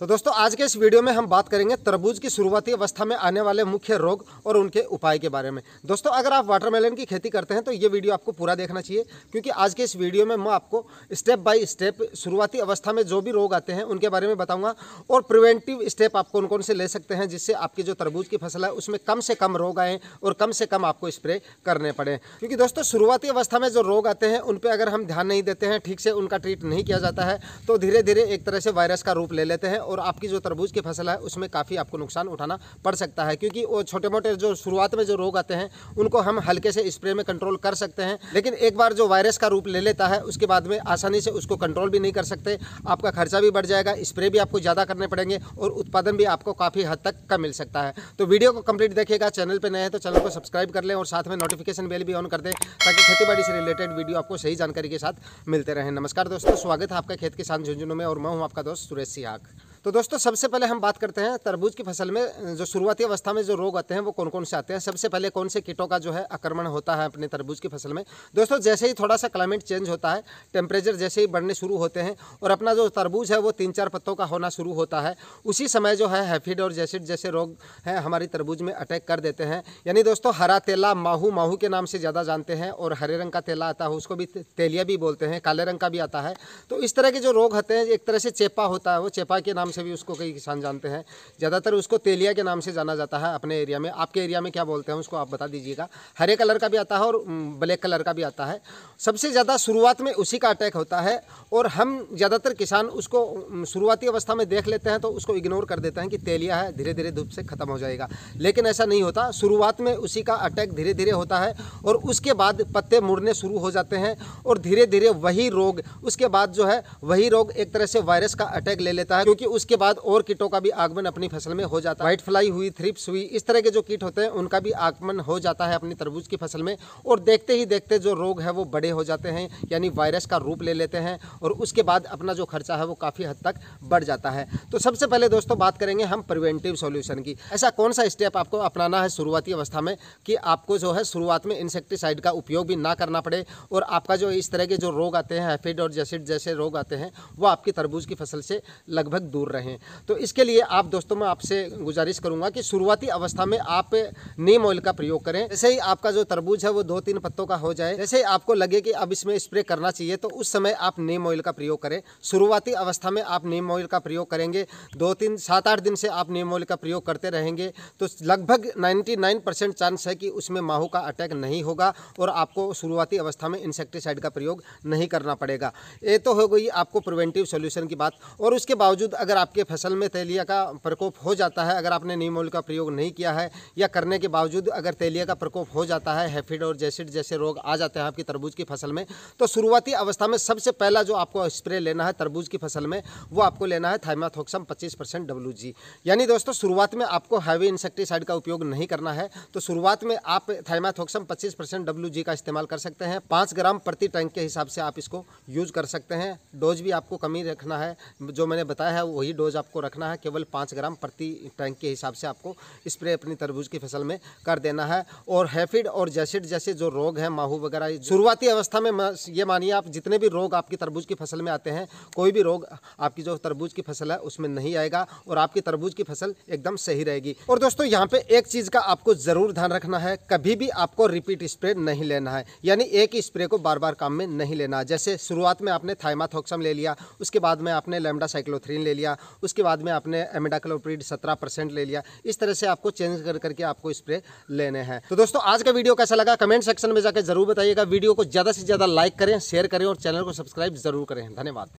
तो दोस्तों आज के इस वीडियो में हम बात करेंगे तरबूज की शुरुआती अवस्था में आने वाले मुख्य रोग और उनके उपाय के बारे में दोस्तों अगर आप वाटरमेलन की खेती करते हैं तो ये वीडियो आपको पूरा देखना चाहिए क्योंकि आज के इस वीडियो में मैं आपको स्टेप बाय स्टेप शुरुआती अवस्था में जो भी रोग आते हैं उनके बारे में बताऊँगा और प्रिवेंटिव स्टेप आप कौन कौन से ले सकते हैं जिससे आपकी जो तरबूज की फसल है उसमें कम से कम रोग आएँ और कम से कम आपको स्प्रे करने पड़े क्योंकि दोस्तों शुरुआती अवस्था में जो रोग आते हैं उन पर अगर हम ध्यान नहीं देते हैं ठीक से उनका ट्रीट नहीं किया जाता है तो धीरे धीरे एक तरह से वायरस का रूप ले लेते हैं और आपकी जो तरबूज की फसल है उसमें काफ़ी आपको नुकसान उठाना पड़ सकता है क्योंकि वो छोटे मोटे जो शुरुआत में जो रोग आते हैं उनको हम हल्के से स्प्रे में कंट्रोल कर सकते हैं लेकिन एक बार जो वायरस का रूप ले लेता है उसके बाद में आसानी से उसको कंट्रोल भी नहीं कर सकते आपका खर्चा भी बढ़ जाएगा स्प्रे भी आपको ज़्यादा करने पड़ेंगे और उत्पादन भी आपको काफ़ी हद तक कम मिल सकता है तो वीडियो को कंप्लीट देखिएगा चैनल पर नए हैं तो चैनल को सब्सक्राइब कर लें और साथ में नोटिफिकेशन बेल भी ऑन कर दें ताकि खेती से रिलेटेड वीडियो आपको सही जानकारी के साथ मिलते रहें नमस्कार दोस्तों स्वागत है आपका खेत के साथ झुंझुनू में और मैं हूँ आपका दोस्त सुरेश सिहाग तो दोस्तों सबसे पहले हम बात करते हैं तरबूज की फसल में जो शुरुआती अवस्था में जो रोग आते हैं वो कौन कौन से आते हैं सबसे पहले कौन से कीटों का जो है आक्रमण होता है अपने तरबूज की फसल में दोस्तों जैसे ही थोड़ा सा क्लाइमेट चेंज होता है टेम्परेचर जैसे ही बढ़ने शुरू होते हैं और अपना जो तरबूज है वो तीन चार पत्तों का होना शुरू होता है उसी समय जो है हैफिड और जैसिड जैसे रोग हैं हमारी तरबूज में अटैक कर देते हैं यानी दोस्तों हरा तेला माहू माहू के नाम से ज़्यादा जानते हैं और हरे रंग का तेला आता है उसको भी तेलिया भी बोलते हैं काले रंग का भी आता है तो इस तरह के जो रोग होते हैं एक तरह से चेपा होता है वो चेपा के नाम नाम से भी उसको कई किसान जानते हैं ज़्यादातर उसको तेलिया के नाम से जाना जाता है अपने एरिया में आपके एरिया में क्या बोलते हैं उसको आप बता दीजिएगा हरे कलर का भी आता है और ब्लैक कलर का भी आता है सबसे ज़्यादा शुरुआत में उसी का अटैक होता है और हम ज़्यादातर किसान उसको शुरुआती अवस्था में देख लेते हैं तो उसको इग्नोर कर देते हैं कि तेलिया है धीरे धीरे धूप से ख़त्म हो जाएगा लेकिन ऐसा नहीं होता शुरुआत में उसी का अटैक धीरे धीरे होता है और उसके बाद पत्ते मुड़ने शुरू हो जाते हैं और धीरे धीरे वही रोग उसके बाद जो है वही रोग एक तरह से वायरस का अटैक ले लेता है क्योंकि उसके बाद और कीटों का भी आगमन अपनी फसल में हो जाता है व्हाइट फ्लाई हुई थ्रिप्स हुई इस तरह के जो कीट होते हैं उनका भी आगमन हो जाता है अपनी तरबूज की फसल में और देखते ही देखते जो रोग है वो बड़े हो जाते हैं यानी वायरस का रूप ले लेते हैं और उसके बाद अपना जो खर्चा है वो काफ़ी हद तक बढ़ जाता है तो सबसे पहले दोस्तों बात करेंगे हम प्रिवेंटिव सोल्यूशन की ऐसा कौन सा स्टेप आपको अपनाना है शुरुआती अवस्था में कि आपको जो है शुरुआत में इंसेक्टिसाइड का उपयोग भी ना करना पड़े और आपका जो इस तरह के जो रोग आते हैं हैफिड और जैसिड जैसे रोग आते हैं वो आपकी तरबूज की फसल से लगभग दूर दूर रहें तो इसके लिए आप दोस्तों मैं आपसे गुजारिश करूँगा कि शुरुआती अवस्था में आप नीम ऑयल का प्रयोग करें जैसे ही आपका जो तरबूज है वो दो तीन पत्तों का हो जाए जैसे ही आपको लगे कि अब इसमें स्प्रे करना चाहिए तो उस समय आप नीम ऑयल का प्रयोग करें शुरुआती अवस्था में आप नीम ऑयल का प्रयोग करेंगे दो तीन सात आठ दिन से आप नीम ऑयल का प्रयोग करते रहेंगे तो लगभग नाइन्टी परसेंट चांस है कि उसमें माहू का अटैक नहीं होगा और आपको शुरुआती अवस्था में इंसेक्टिसाइड का प्रयोग नहीं करना पड़ेगा ये तो हो गई आपको प्रिवेंटिव सोल्यूशन की बात और उसके बावजूद अगर आपके फसल में तैलिया का प्रकोप हो जाता है अगर आपने नीमोल का प्रयोग नहीं किया है या करने के बावजूद अगर तैलिया का प्रकोप हो जाता है हैफिड और जैसिड जैसे रोग आ जाते हैं आपकी तरबूज की फसल में तो शुरुआती अवस्था में सबसे पहला जो आपको स्प्रे लेना है तरबूज की फसल में वो आपको लेना है थाइमाथोक्सम पच्चीस परसेंट यानी दोस्तों शुरुआत में आपको हैवी इंसेक्टिसाइड का उपयोग नहीं करना है तो शुरुआत में आप थाइमाथोक्सम पच्चीस परसेंट का इस्तेमाल कर सकते हैं पाँच ग्राम प्रति टैंक के हिसाब से आप इसको यूज कर सकते हैं डोज भी आपको कमी रखना है जो मैंने बताया है वही वही डोज आपको रखना है केवल पाँच ग्राम प्रति टैंक के हिसाब से आपको स्प्रे अपनी तरबूज की फसल में कर देना है और हैफिड और जैसिड जैसे जो रोग हैं माहू वगैरह शुरुआती अवस्था में ये मानिए आप जितने भी रोग आपकी तरबूज की फसल में आते हैं कोई भी रोग आपकी जो तरबूज की फसल है उसमें नहीं आएगा और आपकी तरबूज की फसल एकदम सही रहेगी और दोस्तों यहाँ पे एक चीज़ का आपको ज़रूर ध्यान रखना है कभी भी आपको रिपीट स्प्रे नहीं लेना है यानी एक ही स्प्रे को बार बार काम में नहीं लेना जैसे शुरुआत में आपने थाइमाथोक्सम ले लिया उसके बाद में आपने लेमडा साइक्लोथ्रीन ले लिया उसके बाद में आपने एमिडाक्लोप्रीड सत्रह परसेंट ले लिया इस तरह से आपको चेंज कर करके आपको स्प्रे लेने हैं तो दोस्तों आज का वीडियो कैसा लगा कमेंट सेक्शन में जाकर जरूर बताइएगा वीडियो को ज़्यादा से ज़्यादा लाइक करें शेयर करें और चैनल को सब्सक्राइब जरूर करें धन्यवाद